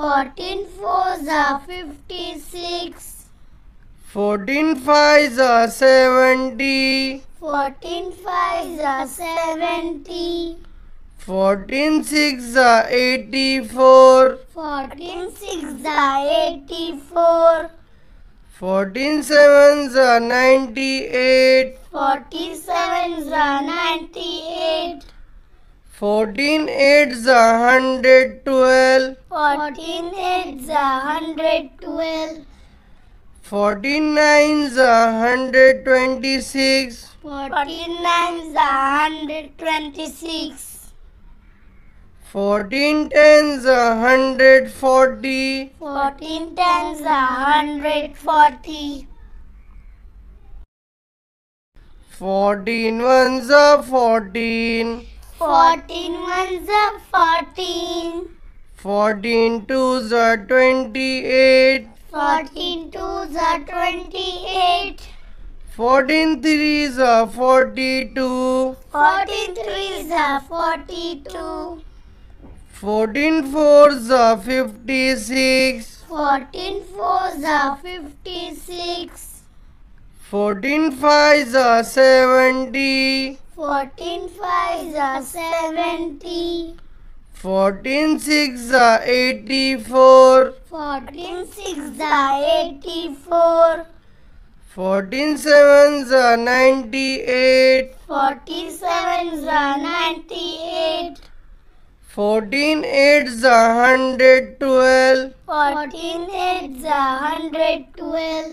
fours are fifty-six. fives are seventy. fives are seventy. Fourteen six are eighty-four. Fourteen six are eighty-four. sevens are ninety-eight. sevens are ninety-eight. Fourteen eights a hundred twelve. Fourteen eights a hundred twelve. Fourteen nines a hundred twenty six. Fourteen nines a hundred twenty six. Fourteen tens a hundred forty. Fourteen tens a hundred forty. Fourteen ones a fourteen. Fourteen ones are fourteen. Fourteen twos are twenty-eight. Fourteen twos are twenty-eight. Fourteen threes are forty-two. Fourteen threes are forty-two. Fourteen fours are fifty-six. Fourteen fours are fifty-six. Fourteen fives are seventy. Fourteen five are seventy. Fourteen six are eighty-four. Fourteen six are eighty-four. Fourteen seven are ninety-eight. Fourteen seven are ninety-eight. Fourteen eights a hundred twelve. Fourteen eights a hundred twelve.